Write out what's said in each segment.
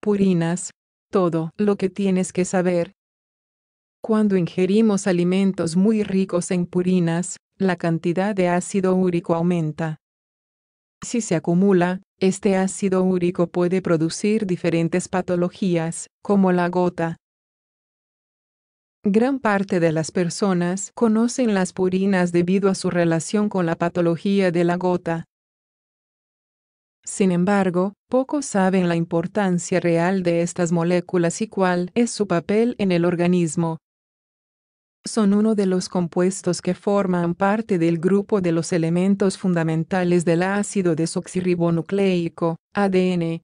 Purinas. Todo lo que tienes que saber. Cuando ingerimos alimentos muy ricos en purinas, la cantidad de ácido úrico aumenta. Si se acumula, este ácido úrico puede producir diferentes patologías, como la gota, Gran parte de las personas conocen las purinas debido a su relación con la patología de la gota. Sin embargo, pocos saben la importancia real de estas moléculas y cuál es su papel en el organismo. Son uno de los compuestos que forman parte del grupo de los elementos fundamentales del ácido desoxirribonucleico, ADN,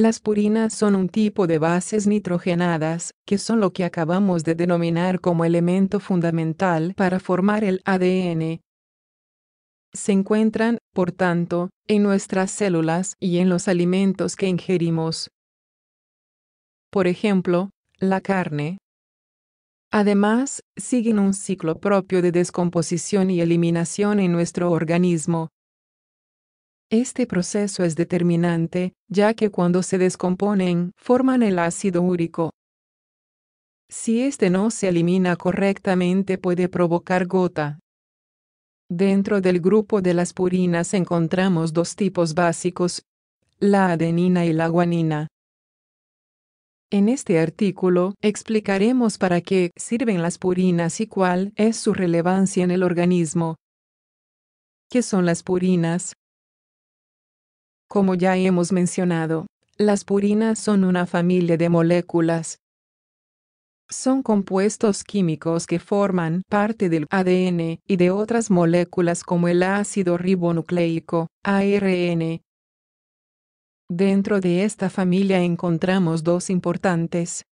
las purinas son un tipo de bases nitrogenadas, que son lo que acabamos de denominar como elemento fundamental para formar el ADN. Se encuentran, por tanto, en nuestras células y en los alimentos que ingerimos. Por ejemplo, la carne. Además, siguen un ciclo propio de descomposición y eliminación en nuestro organismo, este proceso es determinante, ya que cuando se descomponen, forman el ácido úrico. Si este no se elimina correctamente puede provocar gota. Dentro del grupo de las purinas encontramos dos tipos básicos, la adenina y la guanina. En este artículo explicaremos para qué sirven las purinas y cuál es su relevancia en el organismo. ¿Qué son las purinas? Como ya hemos mencionado, las purinas son una familia de moléculas. Son compuestos químicos que forman parte del ADN y de otras moléculas como el ácido ribonucleico, ARN. Dentro de esta familia encontramos dos importantes,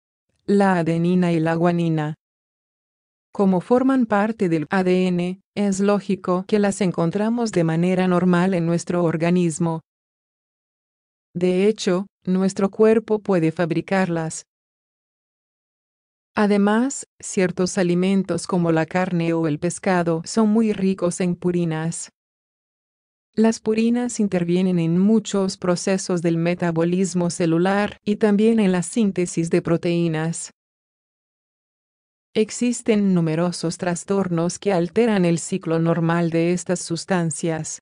la adenina y la guanina. Como forman parte del ADN, es lógico que las encontramos de manera normal en nuestro organismo. De hecho, nuestro cuerpo puede fabricarlas. Además, ciertos alimentos como la carne o el pescado son muy ricos en purinas. Las purinas intervienen en muchos procesos del metabolismo celular y también en la síntesis de proteínas. Existen numerosos trastornos que alteran el ciclo normal de estas sustancias.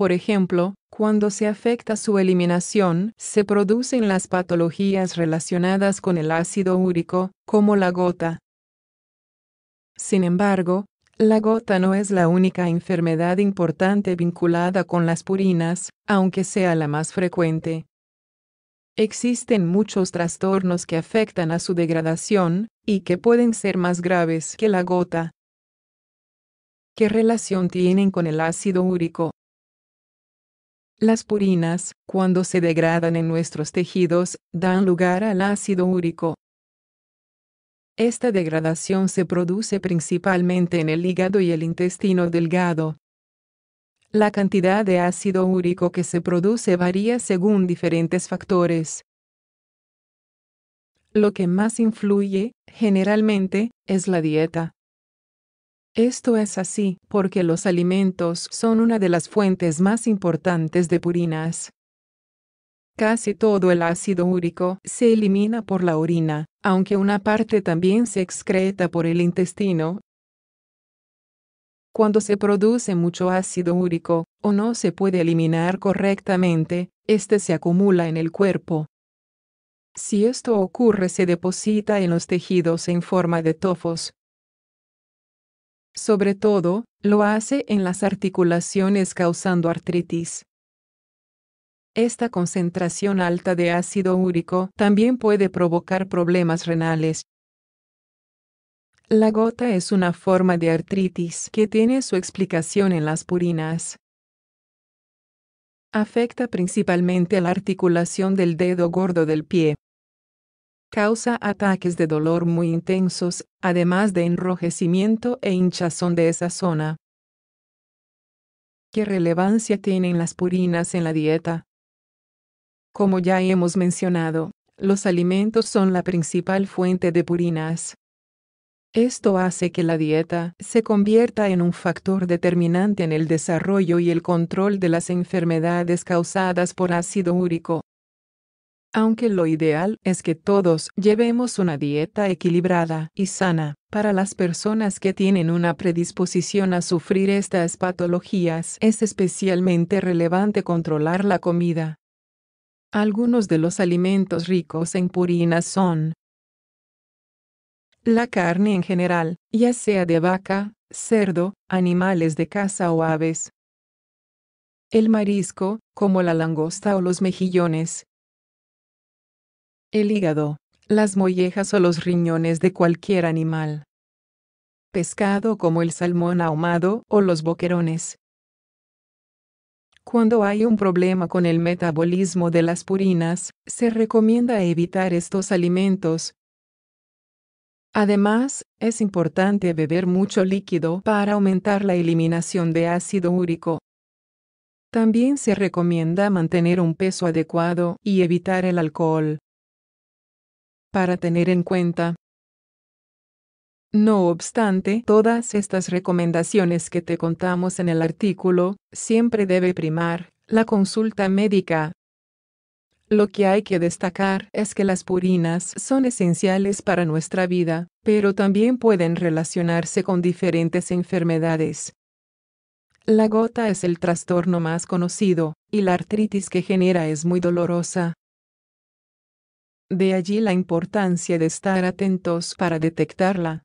Por ejemplo, cuando se afecta su eliminación, se producen las patologías relacionadas con el ácido úrico, como la gota. Sin embargo, la gota no es la única enfermedad importante vinculada con las purinas, aunque sea la más frecuente. Existen muchos trastornos que afectan a su degradación, y que pueden ser más graves que la gota. ¿Qué relación tienen con el ácido úrico? Las purinas, cuando se degradan en nuestros tejidos, dan lugar al ácido úrico. Esta degradación se produce principalmente en el hígado y el intestino delgado. La cantidad de ácido úrico que se produce varía según diferentes factores. Lo que más influye, generalmente, es la dieta. Esto es así porque los alimentos son una de las fuentes más importantes de purinas. Casi todo el ácido úrico se elimina por la orina, aunque una parte también se excreta por el intestino. Cuando se produce mucho ácido úrico, o no se puede eliminar correctamente, este se acumula en el cuerpo. Si esto ocurre se deposita en los tejidos en forma de tofos, sobre todo, lo hace en las articulaciones causando artritis. Esta concentración alta de ácido úrico también puede provocar problemas renales. La gota es una forma de artritis que tiene su explicación en las purinas. Afecta principalmente a la articulación del dedo gordo del pie. Causa ataques de dolor muy intensos, además de enrojecimiento e hinchazón de esa zona. ¿Qué relevancia tienen las purinas en la dieta? Como ya hemos mencionado, los alimentos son la principal fuente de purinas. Esto hace que la dieta se convierta en un factor determinante en el desarrollo y el control de las enfermedades causadas por ácido úrico, aunque lo ideal es que todos llevemos una dieta equilibrada y sana. Para las personas que tienen una predisposición a sufrir estas patologías es especialmente relevante controlar la comida. Algunos de los alimentos ricos en purinas son la carne en general, ya sea de vaca, cerdo, animales de caza o aves. El marisco, como la langosta o los mejillones, el hígado, las mollejas o los riñones de cualquier animal. Pescado como el salmón ahumado o los boquerones. Cuando hay un problema con el metabolismo de las purinas, se recomienda evitar estos alimentos. Además, es importante beber mucho líquido para aumentar la eliminación de ácido úrico. También se recomienda mantener un peso adecuado y evitar el alcohol para tener en cuenta. No obstante, todas estas recomendaciones que te contamos en el artículo, siempre debe primar la consulta médica. Lo que hay que destacar es que las purinas son esenciales para nuestra vida, pero también pueden relacionarse con diferentes enfermedades. La gota es el trastorno más conocido, y la artritis que genera es muy dolorosa, de allí la importancia de estar atentos para detectarla.